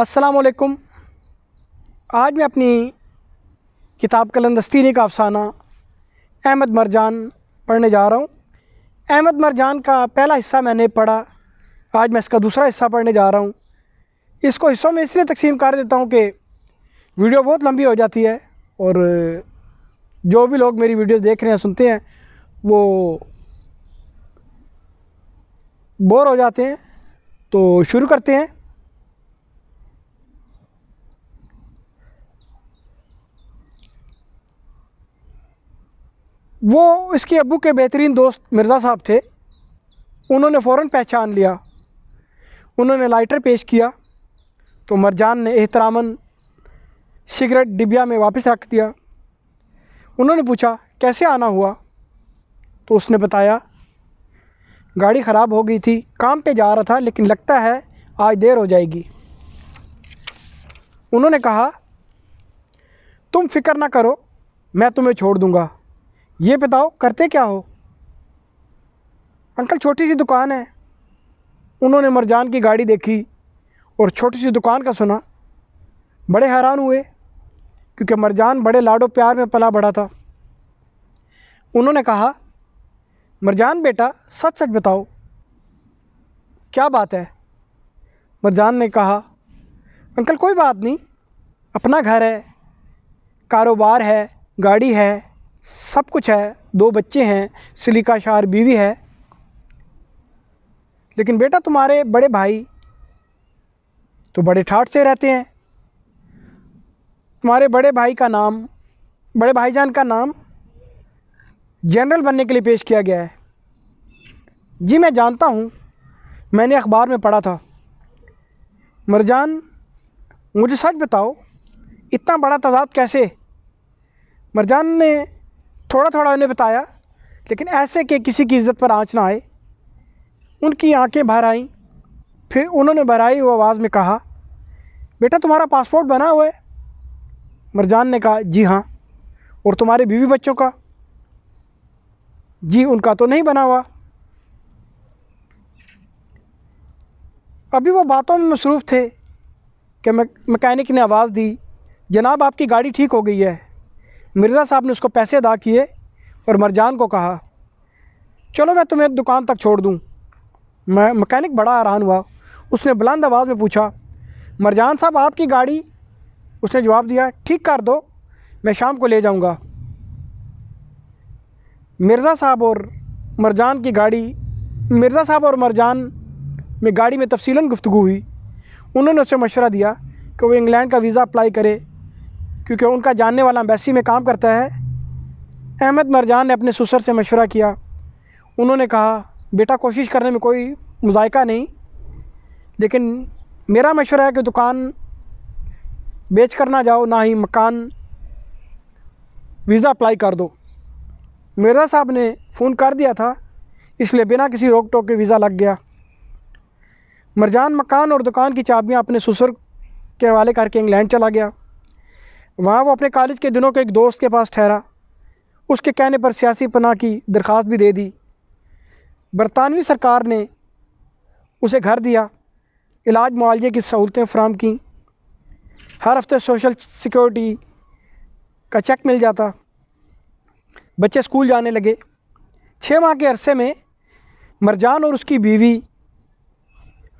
असलकुम आज मैं अपनी किताब कलंदस्तीनी का अफसाना अहमद मरजान पढ़ने जा रहा हूँ अहमद मरजान का पहला हिस्सा मैंने पढ़ा आज मैं इसका दूसरा हिस्सा पढ़ने जा रहा हूँ इसको हिस्सों में इसलिए तकसीम कर देता हूँ कि वीडियो बहुत लंबी हो जाती है और जो भी लोग मेरी वीडियोस देख रहे हैं सुनते हैं वो बोर हो जाते हैं तो शुरू करते हैं वो इसके अबू के बेहतरीन दोस्त मिर्ज़ा साहब थे उन्होंने फ़ौर पहचान लिया उन्होंने लाइटर पेश किया तो मरजान ने एहतरामन सिगरेट डिबिया में वापस रख दिया उन्होंने पूछा कैसे आना हुआ तो उसने बताया गाड़ी ख़राब हो गई थी काम पे जा रहा था लेकिन लगता है आज देर हो जाएगी उन्होंने कहा तुम फिक्र ना करो मैं तुम्हें छोड़ दूँगा ये बताओ करते क्या हो अंकल छोटी सी दुकान है उन्होंने मरजान की गाड़ी देखी और छोटी सी दुकान का सुना बड़े हैरान हुए क्योंकि मरजान बड़े लाडो प्यार में पला बढ़ा था उन्होंने कहा मरजान बेटा सच सच बताओ क्या बात है मरजान ने कहा अंकल कोई बात नहीं अपना घर है कारोबार है गाड़ी है सब कुछ है दो बच्चे हैं सिलिका शार बीवी है लेकिन बेटा तुम्हारे बड़े भाई तो बड़े ठाठ से रहते हैं तुम्हारे बड़े भाई का नाम बड़े भाईजान का नाम जनरल बनने के लिए पेश किया गया है जी मैं जानता हूँ मैंने अखबार में पढ़ा था मरजान मुझे सच बताओ इतना बड़ा तादाद कैसे मरजान ने थोड़ा थोड़ा उन्हें बताया लेकिन ऐसे कि किसी की इज़्ज़त पर आँच ना आए उनकी आंखें भर आईं फिर उन्होंने भराई हुई आवाज़ में कहा बेटा तुम्हारा पासपोर्ट बना हुआ है मरजान ने कहा जी हाँ और तुम्हारे बीवी बच्चों का जी उनका तो नहीं बना हुआ अभी वो बातों में मसरूफ़ थे कि मैकेनिक ने आवाज़ दी जनाब आपकी गाड़ी ठीक हो गई है मिर्ज़ा साहब ने उसको पैसे अदा किए और मरजान को कहा चलो मैं तुम्हें दुकान तक छोड़ दूँ मैं मकैनिक बड़ा हैरान हुआ उसने बुलंद आवाज़ में पूछा मरजान साहब आपकी गाड़ी उसने जवाब दिया ठीक कर दो मैं शाम को ले जाऊंगा मिर्ज़ा साहब और मरजान की गाड़ी मिर्ज़ा साहब और मरजान में गाड़ी में तफसीला गुफ्तु हुई उन्होंने उसे मशवरा दिया कि वो इंग्लैंड का वीज़ा अप्लाई करे क्योंकि उनका जानने वाला अम्बेसी में काम करता है अहमद मरजान ने अपने ससुर से मशवरा किया उन्होंने कहा बेटा कोशिश करने में कोई मुजायका नहीं लेकिन मेरा मशवरा है कि दुकान बेच कर ना जाओ ना ही मकान वीज़ा अप्लाई कर दो मिर्जा साहब ने फ़ोन कर दिया था इसलिए बिना किसी रोक टोक के वीज़ा लग गया मरजान मकान और दुकान की चाबियाँ अपने ससुर के हवाले करके इंग्लैंड चला गया वहाँ वो अपने कॉलेज के दिनों के एक दोस्त के पास ठहरा उसके कहने पर सियासी पनाह की दरख्वास्त भी दे दी बरतानवी सरकार ने उसे घर दिया इलाज मुआवजे की सहूलतें फ्राहम की हर हफ्ते सोशल सिक्योरिटी का चेक मिल जाता बच्चे स्कूल जाने लगे छः माह के अरसे में मरजान और उसकी बीवी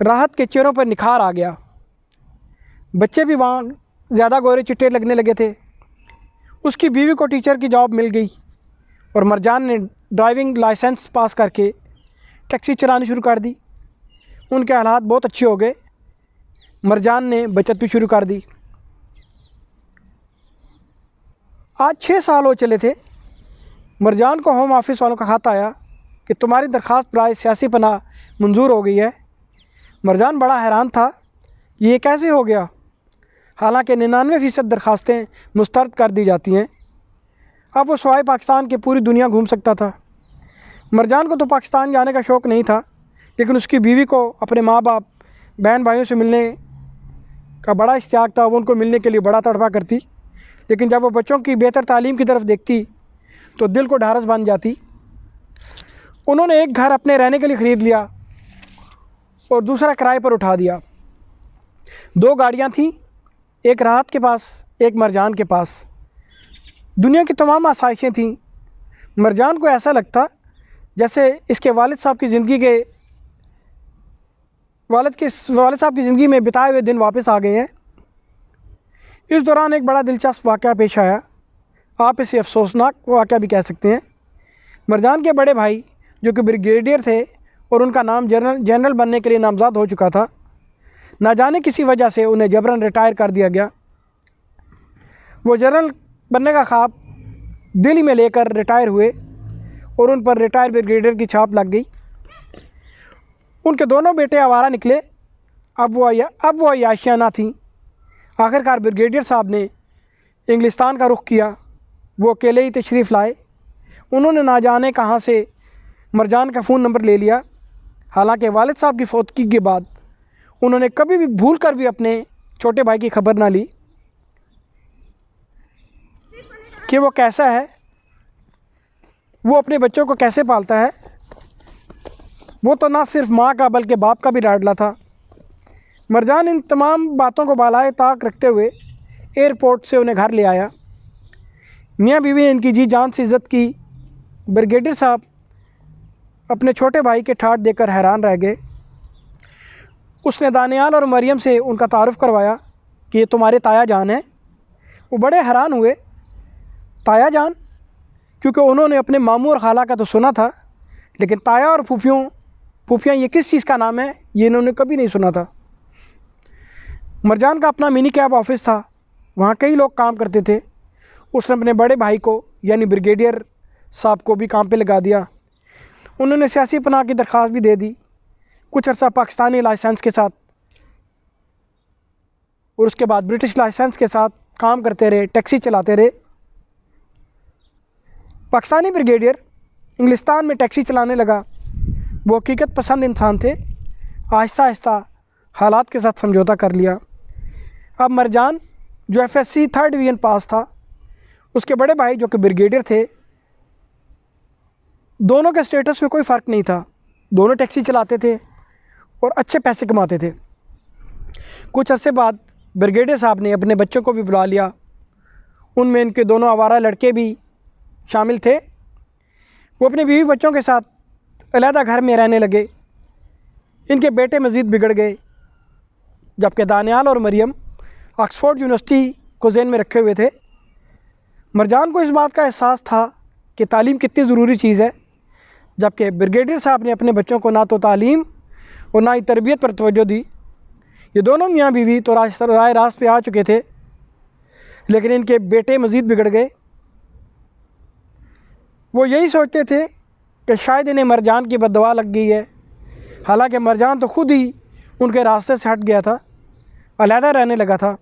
राहत के चेहरों पर निखार आ गया बच्चे भी वहाँ ज़्यादा गोरे चिट्टे लगने लगे थे उसकी बीवी को टीचर की जॉब मिल गई और मरजान ने ड्राइविंग लाइसेंस पास करके टैक्सी चलानी शुरू कर दी उनके हालात बहुत अच्छे हो गए मरजान ने बचत भी शुरू कर दी आज छः साल हो चले थे मरजान को होम ऑफिस वालों का हाथ आया कि तुम्हारी दरख्वास्त पर सियासी पनाह मंजूर हो गई है मरजान बड़ा हैरान था ये कैसे हो गया हालांकि निन्यानवे फ़ीसद दरखास्तें मुस्तरद कर दी जाती हैं अब वो सवाए पाकिस्तान के पूरी दुनिया घूम सकता था मरजान को तो पाकिस्तान जाने का शौक़ नहीं था लेकिन उसकी बीवी को अपने माँ बाप बहन भाइयों से मिलने का बड़ा इश्तियाक था वो उनको मिलने के लिए बड़ा तड़पा करती लेकिन जब वो बच्चों की बेहतर तालीम की तरफ देखती तो दिल को ढारस बन जाती उन्होंने एक घर अपने रहने के लिए ख़रीद लिया और दूसरा किराए पर उठा दिया दो गाड़ियाँ थीं एक राहत के पास एक मरजान के पास दुनिया की तमाम आसाइशें थीं मरजान को ऐसा लगता जैसे इसके वालिद साहब की ज़िंदगी के वालिद के वालिद साहब की ज़िंदगी में बिताए हुए दिन वापस आ गए हैं इस दौरान एक बड़ा दिलचस्प वाक़ पेश आया आप इसे अफसोसनाक वाक़ भी कह सकते हैं मरजान के बड़े भाई जो कि ब्रिगेडियर थे और उनका नाम जनरल जनरल बनने के लिए नामज़द हो चुका था ना जाने किसी वजह से उन्हें जबरन रिटायर कर दिया गया वो जनरल बनने का ख्वाब दिल्ली में लेकर रिटायर हुए और उन पर रिटायर ब्रिगेडियर की छाप लग गई उनके दोनों बेटे आवारा निकले अब वो आया अब वो अयाशियाँ ना थीं आखिरकार ब्रिगेडियर साहब ने इंग्लिस्तान का रुख किया वो अकेले ही तशरीफ़ लाए उन्होंने ना जाने कहाँ से मरजान का फ़ोन नंबर ले लिया हालांकि वालिद साहब की फोतगी के बाद उन्होंने कभी भी भूल कर भी अपने छोटे भाई की खबर ना ली कि वो कैसा है वो अपने बच्चों को कैसे पालता है वो तो ना सिर्फ माँ का बल्कि बाप का भी लाडला था मरजान इन तमाम बातों को बालाए ताक रखते हुए एयरपोर्ट से उन्हें घर ले आया मियाँ बीवी ने इनकी जी जान से इज़्ज़त की ब्रिगेडियर साहब अपने छोटे भाई के ठाट देकर हैरान रह गए उसने दानियाल और मरियम से उनका तारफ़ करवाया कि ये तुम्हारे ताया जान हैं वो बड़े हैरान हुए ताया जान क्योंकि उन्होंने अपने मामू और खाला का तो सुना था लेकिन ताया और फूफियों फूफियाँ ये किस चीज़ का नाम है ये इन्होंने कभी नहीं सुना था मरजान का अपना मिनी कैब ऑफिस था वहाँ कई लोग काम करते थे उसने अपने बड़े भाई को यानी ब्रिगेडियर साहब को भी काम पे लगा दिया उन्होंने सियासी पनाह की दरख्वास्त भी दे दी कुछ अर्सा पाकिस्तानी लाइसेंस के साथ और उसके बाद ब्रिटिश लाइसेंस के साथ काम करते रहे टैक्सी चलाते रहे पाकिस्तानी ब्रिगेडियर इंग्लिस्तान में टैक्सी चलाने लगा वो हकीकत पसंद इंसान थे आहिस्ता आहिस्ता हालात के साथ समझौता कर लिया अब मरजान जो F S C third division pass था उसके बड़े भाई जो कि ब्रिगेडियर थे दोनों के स्टेटस में कोई फ़र्क नहीं था दोनों टैक्सी चलाते थे और अच्छे पैसे कमाते थे कुछ अरसे बाद ब्रिगेडियर साहब ने अपने बच्चों को भी बुला लिया उनमें इनके दोनों आवारा लड़के भी शामिल थे वो अपने बीवी बच्चों के साथ अलहदा घर में रहने लगे इनके बेटे मज़ीद बिगड़ गए जबकि दानियाल और मरियम ऑक्सफोर्ड यूनिवर्सिटी को जेन में रखे हुए थे मरजान को इस बात का एहसास था कि तालीम कितनी ज़रूरी चीज़ है जबकि ब्रिगेडियर साहब ने अपने बच्चों को ना तो तालीम और ना ही तरबियत पर तोज्जो दी ये दोनों मियाँ बीवी तो राय रास्त पर आ चुके थे लेकिन इनके बेटे मज़ीद बिगड़ गए वो यही सोचते थे कि शायद इन्हें मरजान की बदवा लग गई है हालांकि मरजान तो खुद ही उनके रास्ते से हट गया था अलहदा रहने लगा था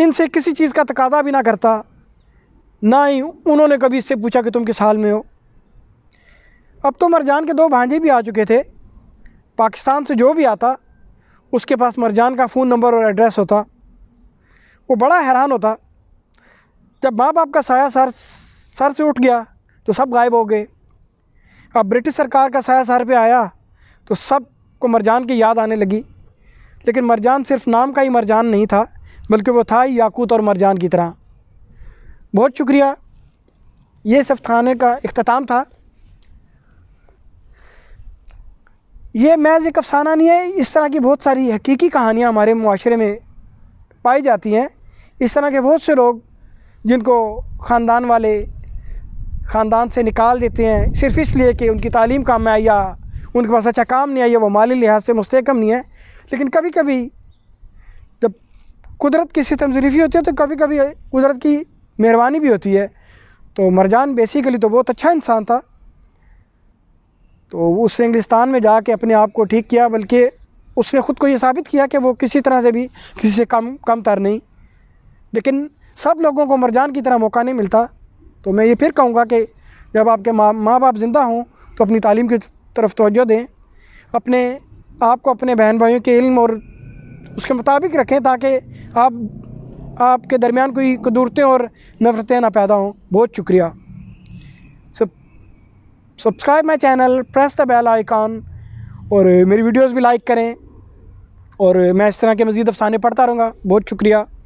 इनसे किसी चीज़ का तकादा भी ना करता ना ही उन्होंने कभी इससे पूछा कि तुम किस हाल में हो अब तो मरजान के दो भांजे भी आ चुके थे पाकिस्तान से जो भी आता उसके पास मरजान का फ़ोन नंबर और एड्रेस होता वो बड़ा हैरान होता जब माँ बाप का साया सर सर से उठ गया तो सब गायब हो गए अब ब्रिटिश सरकार का साया सर पे आया तो सब को मरजान की याद आने लगी लेकिन मरजान सिर्फ नाम का ही मरजान नहीं था बल्कि वो था ही याकूत और मरजान की तरह बहुत शुक्रिया ये सफ़ थाने का अख्ताम था ये महज एक अफसाना नहीं है इस तरह की बहुत सारी हकीकी कहानियाँ हमारे माशरे में पाई जाती हैं इस तरह के बहुत से लोग जिनको ख़ानदान वाले ख़ानदान से निकाल देते हैं सिर्फ इसलिए कि उनकी तालीम काम में आई या उनके पास अच्छा काम नहीं आई या वो माली लिहाज से मुस्तकम नहीं है लेकिन कभी कभी जब कुदरत की सितम से होती है तो कभी कभी कुदरत की मेहरबानी भी होती है तो मरजान बेसिकली तो बहुत अच्छा इंसान था तो उस इंग्लिस्तान में जा के अपने आप को ठीक किया बल्कि उसने ख़ुद को ये साबित किया कि वो किसी तरह से भी किसी से कम कम तर नहीं लेकिन सब लोगों को मरजान की तरह मौका नहीं मिलता तो मैं ये फिर कहूँगा कि जब आपके माँ माँ बाप ज़िंदा हों तो अपनी तालीम की तरफ तोजो दें अपने आप को अपने बहन भाइयों के इल्म और उसके मुताबिक रखें ताकि आप आपके दरमियान कोई कदूरतें और नफ़रतें ना पैदा हों बहुत शुक्रिया सब subscribe my channel press the bell icon और मेरी वीडियोस भी लाइक करें और मैं इस तरह के मज़ीद अफसाने पढ़ता रहूँगा बहुत शुक्रिया